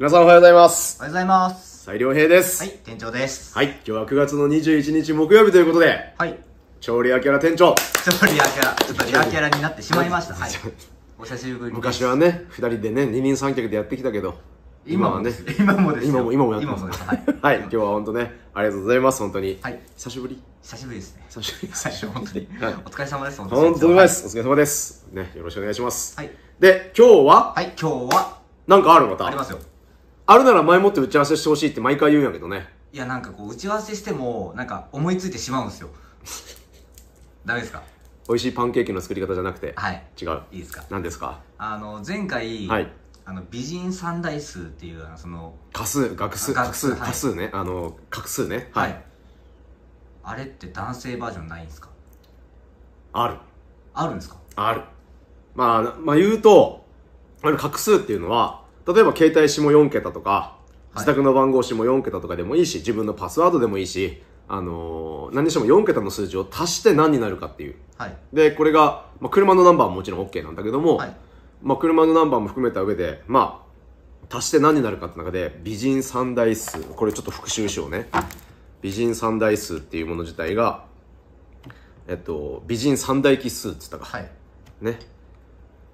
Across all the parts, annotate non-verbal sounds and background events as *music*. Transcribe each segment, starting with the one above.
皆さんおはようございます。おはようございます。斉良平です。はい、店長です。はい、今日は9月の21日木曜日ということで、はい。調理屋キャラ店長。調理屋キャラ、ちょっとリアキャラになってしまいました。はい。*laughs* お久しぶり昔はね、二人でね、二人三脚でやってきたけど、今はね、今もです今も、今もやってます。*laughs* はい。今日は本当ね、ありがとうございます、本当に。はい。久しぶり。久しぶりですね。久しぶり最初、本当に。お疲れ様です、本当に。本当でお疲れ様です。ね、よろしくお願いします。はい。で、今日ははい、今日はなんかあるまた。ありますよ。あるなら前もって打ち合わせしてほしいって毎回言うんやけどね。いや、なんかこう、打ち合わせしても、なんか思いついてしまうんですよ。ダメですか美味しいパンケーキの作り方じゃなくて。はい。違う。いいですか何ですかあの、前回、はい。あの、美人三大数っていう、あのその、画数、学数、画数画数ね。あの、画数ね。はい。あれって男性バージョンないんですかある。あるんですかある。まあ、まあ言うと、あの、画数っていうのは、例えば携帯下4桁とか、自宅の番号下4桁とかでもいいし、自分のパスワードでもいいし、あのー、何にしても4桁の数字を足して何になるかっていう。はい、で、これが、まあ、車のナンバーももちろん OK なんだけども、はい、まあ、車のナンバーも含めた上で、まあ、足して何になるかって中で、美人三大数、これちょっと復習しようね。美人三大数っていうもの自体が、えっと、美人三大奇数っつったか。はい、ね。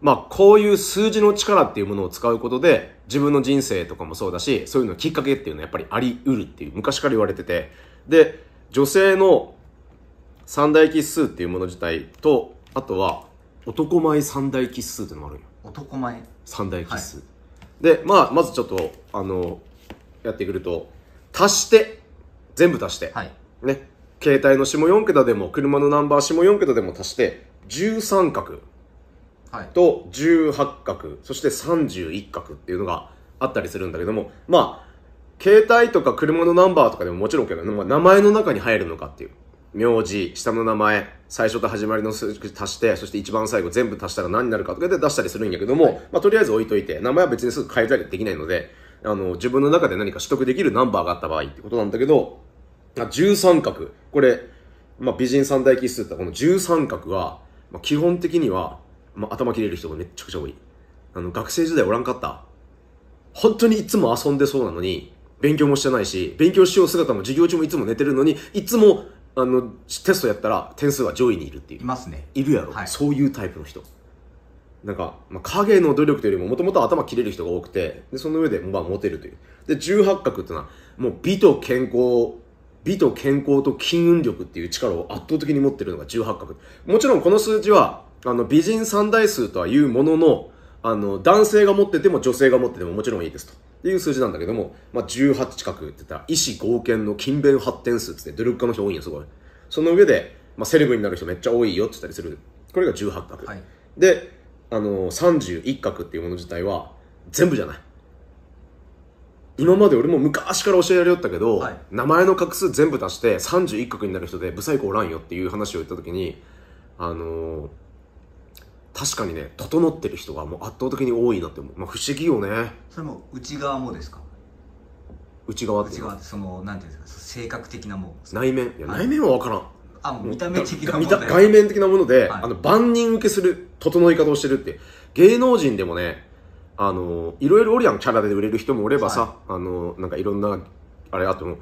まあ、こういう数字の力っていうものを使うことで、自分の人生とかもそうだし、そういうのきっかけっていうのはやっぱりあり得るっていう、昔から言われてて。で、女性の三大奇数っていうもの自体と、あとは、男前三大奇数っていうのもあるよ。男前三大奇数。はい、で、まあ、まずちょっと、あの、やってくると、足して、全部足して、はい、ね、携帯の下4桁でも、車のナンバー下4桁でも足して、13角。と18角、そして31角っていうのがあったりするんだけども、まあ、携帯とか車のナンバーとかでももちろんけど、まあ、名前の中に入るのかっていう。名字、下の名前、最初と始まりの数字足して、そして一番最後全部足したら何になるかとかで出したりするんやけども、はい、まあとりあえず置いといて、名前は別にすぐ変えたりできないので、あの、自分の中で何か取得できるナンバーがあった場合ってことなんだけど、13角、これ、まあ美人三大奇数ってこの13角は、まあ、基本的にはまあ、頭切れる人がめっちゃくちゃ多い。あの、学生時代おらんかった。本当にいつも遊んでそうなのに、勉強もしてないし、勉強しよう姿も授業中もいつも寝てるのに、いつも、あの、テストやったら点数は上位にいるっていう。いますね。いるやろ、はい、そういうタイプの人。なんか、まあ、影の努力というよりも、もともと頭切れる人が多くて、で、その上で、まあ、モテるという。で、18角っていうのは、もう美と健康美と健康と金運力っていう力を圧倒的に持ってるのが18画。もちろんこの数字は、あの、美人三大数とは言うものの、あの、男性が持ってても女性が持っててももちろんいいですと。っていう数字なんだけども、まあ、18近くって言ったら、医師合憲の勤勉発展数って、努力家の人多いんよ、すごい。その上で、まあ、セレブになる人めっちゃ多いよって言ったりする。これが18画。はい、で、あの31画っていうもの自体は、全部じゃない。今まで俺も昔から教えられよったけど、はい名前の画数全部足して31画になる人でブサイクおらんよっていう話を言った時にあのー確かにね整ってる人がもう圧倒的に多いなって思う、まあ、不思議よねそれも内側もですか内側って内側ってそのなんていうんですか性格的なもん内面いや内面は分からんあもう見た目的なも外面的なもので、はいあの万人受けする整い方をしてるって芸能人でもねあの、いろいろおるやん、キャラで売れる人もおればさ、はい、あの、なんかいろんな、あれあっても、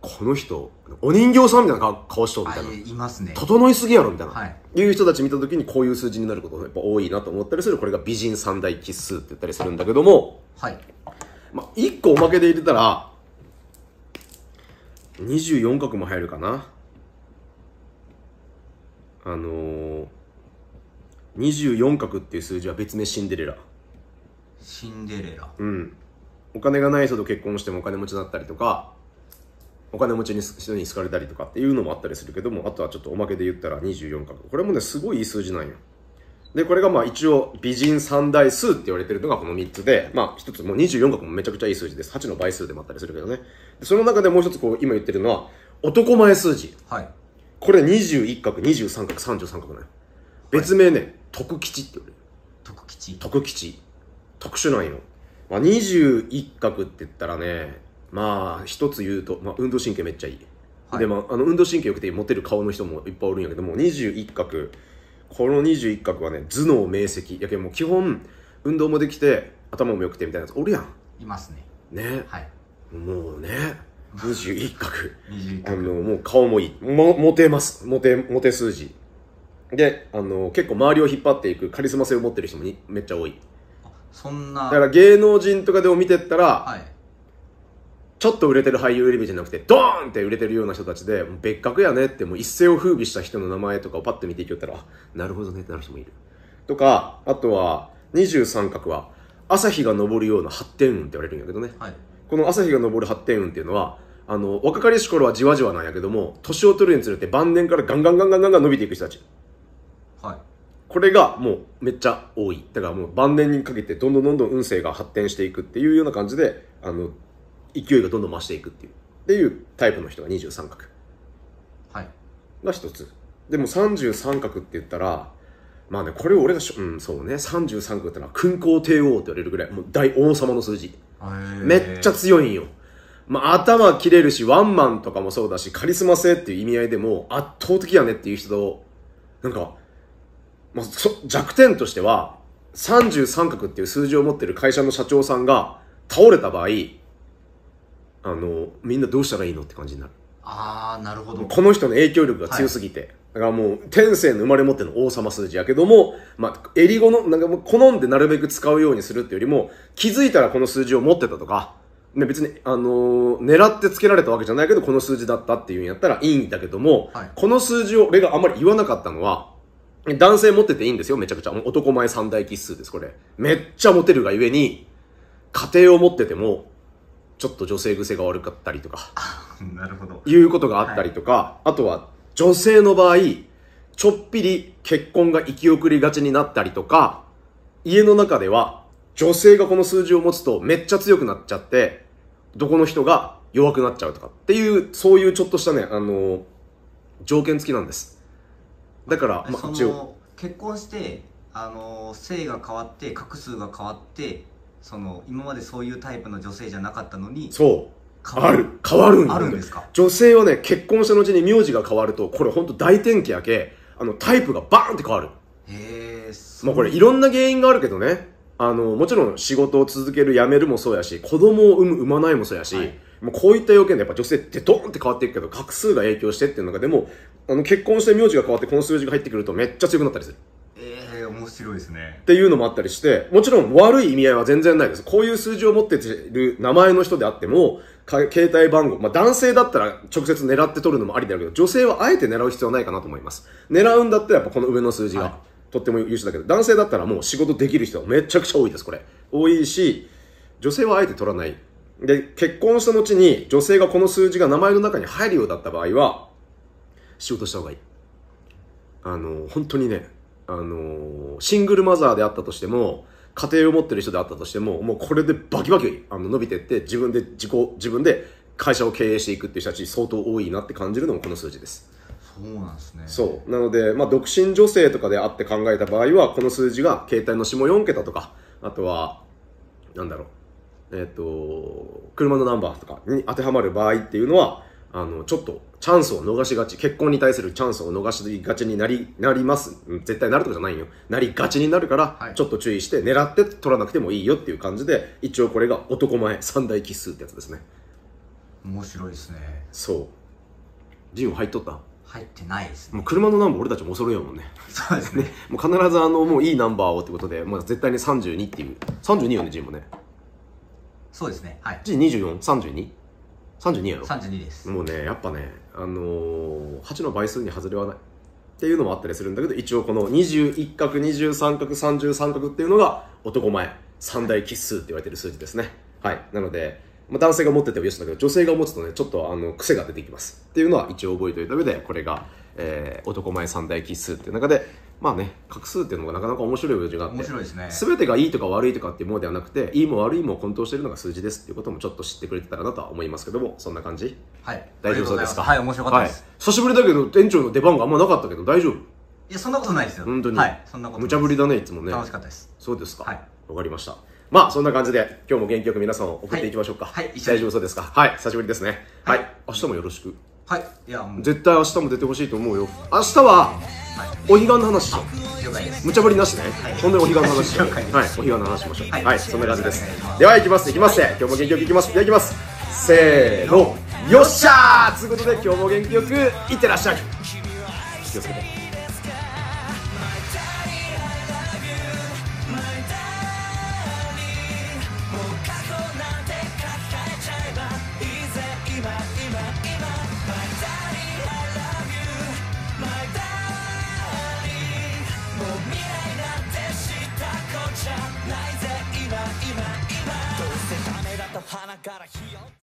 この人、お人形さんみたいな顔しとるみたいな。いますね。整いすぎやろみたいな。はい。いう人たち見たときにこういう数字になることがやっぱ多いなと思ったりする。これが美人三大奇数って言ったりするんだけども。はい。まあ、一個おまけで入れたら、24画も入るかな。あのー、24画っていう数字は別名シンデレラ。シンデレラうんお金がない人と結婚してもお金持ちだったりとかお金持ちに人に好かれたりとかっていうのもあったりするけどもあとはちょっとおまけで言ったら24画これもねすごいいい数字なんよでこれがまあ一応美人三大数って言われてるのがこの3つでまあ1つもう24画もめちゃくちゃいい数字です8の倍数でもあったりするけどねその中でもう一つこう今言ってるのは男前数字はいこれ21画23画33画ね別名ね、はい、徳吉って言われる徳吉徳吉特殊なんよ。まあ、21画って言ったらね、まあ、一つ言うと、まあ、運動神経めっちゃいい。はい、で、まあ、あの運動神経よくてモテる顔の人もいっぱいおるんやけども、21画、この21画はね、頭脳明晰。やけもう基本、運動もできて、頭も良くてみたいなやつおるやん。いますね。ね。はい。もうね。21画 *laughs* あのもう顔もいいもモテますモテモテ数字であの結構周りを引っ張っていくカリスマ性を持ってる人もにめっちゃ多いそんなだから芸能人とかでも見てったら、はい、ちょっと売れてる俳優レりじゃなくてドーンって売れてるような人たちで別格やねってもう一世を風靡した人の名前とかをパッと見ていきよったらなるほどねってなる人もいるとかあとは二十三角は朝日が昇るような発展運って言われるんやけどね、はい、この朝日が昇る発展運っていうのはあの若かりし頃はじわじわなんやけども年を取るにつれて晩年からガンガンガンガンガン伸びていく人たちこれがもうめっちゃ多い。だからもう晩年にかけてどんどんどんどん運勢が発展していくっていうような感じで、あの、勢いがどんどん増していくっていう。っていうタイプの人が23画はい。が一つ。でも33画って言ったら、まあね、これを俺がしょ、うん、そうね、33画ってのは、勲功帝王って言われるぐらい、もう大王様の数字。めっちゃ強いんよ。まあ、頭切れるし、ワンマンとかもそうだし、カリスマ性っていう意味合いでも、圧倒的やねっていう人と、なんか、まあ、弱点としては、33角っていう数字を持ってる会社の社長さんが倒れた場合、あの、みんなどうしたらいいのって感じになる。ああ、なるほど。この人の影響力が強すぎて。はい、だからもう、天性の生まれ持っての王様数字やけども、まあ、襟好の、なんかもう好んでなるべく使うようにするっていうよりも、気づいたらこの数字を持ってたとか、ね、別に、あのー、狙ってつけられたわけじゃないけど、この数字だったっていうんやったらいいんだけども、はい、この数字を俺があんまり言わなかったのは、男性モテていいんですよ、めちゃくちゃ。男前三大奇数です、これ。めっちゃモテるがゆえに、家庭を持ってても、ちょっと女性癖が悪かったりとか、*laughs* なるほど。いうことがあったりとか、はい、あとは女性の場合、ちょっぴり結婚が行き遅れがちになったりとか、家の中では女性がこの数字を持つとめっちゃ強くなっちゃって、どこの人が弱くなっちゃうとかっていう、そういうちょっとしたね、あのー、条件付きなんです。だからまあ一応結婚してあの性が変わって画数が変わってその今までそういうタイプの女性じゃなかったのにそうる変わるんあるんですか女性はね結婚した後に名字が変わるとこれ本当大転機やけあのタイプがバーンって変わるへえまあこれいろんな原因があるけどねあのもちろん仕事を続ける辞めるもそうやし子供を産む産まないもそうやし、はいもうこういった要件でやっぱ女性ってドーンって変わっていくけど、画数が影響してっていうのが、でも、あの結婚して名字が変わってこの数字が入ってくるとめっちゃ強くなったりする。ええ面白いですね。っていうのもあったりして、もちろん悪い意味合いは全然ないです。こういう数字を持ってる名前の人であっても、携帯番号、まあ、男性だったら直接狙って取るのもありだけど、女性はあえて狙う必要はないかなと思います。狙うんだったらやっぱこの上の数字が、とっても優秀だけど、男性だったらもう仕事できる人はめちゃくちゃ多いです、これ。多いし、女性はあえて取らない。で、結婚した後に女性がこの数字が名前の中に入るようだった場合は、仕事した方がいい。あの、本当にね、あの、シングルマザーであったとしても、家庭を持ってる人であったとしても、もうこれでバキバキあの伸びてって、自分で自己、自分で会社を経営していくっていう人たち相当多いなって感じるのもこの数字です。そうなんですね。そう。なので、まあ、独身女性とかであって考えた場合は、この数字が携帯の下4桁とか、あとは、なんだろう、えっ、と、車のナンバーとかに当てはまる場合っていうのは、あの、ちょっとチャンスを逃しがち、結婚に対するチャンスを逃しがちになり、なります。絶対なるとかじゃないよ。なりがちになるから、はい、ちょっと注意して、狙って取らなくてもいいよっていう感じで、一応これが男前三大奇数ってやつですね。面白いですね。そう。ジン入っとった入ってないです、ね、もう車のナンバー俺たちも恐れようもんね。そうですね。*laughs* もう必ずあの、もういいナンバーをってことで、まあ絶対に32っていう。32よね、ジンもね。そうですね。はい。二十あ 24?32?32 やろです。もうねやっぱね、あのー、8の倍数に外れはないっていうのもあったりするんだけど一応この21角23角33角っていうのが男前三大奇数って言われてる数字ですねはいなので、まあ、男性が持っててもよしだけど女性が持つとねちょっとあの癖が出てきますっていうのは一応覚えておいた上でこれが、えー、男前三大奇数っていう中でまあね、画数っていうのがなかなか面白い文字があって、面白いですね。全てがいいとか悪いとかっていうものではなくて、いいも悪いも混沌してるのが数字ですっていうこともちょっと知ってくれてたらなとは思いますけども、そんな感じはい。大丈夫そうですかはい、面白かったです。久しぶりだけど、店長の出番があんまなかったけど、大丈夫いや、そんなことないですよ。本当にはい、そんなこと無茶ぶりだね、いつもね。楽しかったです。そうですか。はいわかりました。まあ、そんな感じで、今日も元気よく皆さんを送っていきましょうか。はいはい大丈夫そうですかはい、久しぶりですね。はい、明日もよろしく。はい。いや、もう。絶対明日も出てほしいと思うよ。明日は、お彼岸の話しよう無茶ぶりなしね、はい、本当にお彼岸の話しようはい、お彼岸の話しましょうはい、はい、そんな感じですではいきますいきます、今日も元気よくいきますいきますせーのよっしゃーということで今日も元気よくいってらっしゃい気をつけて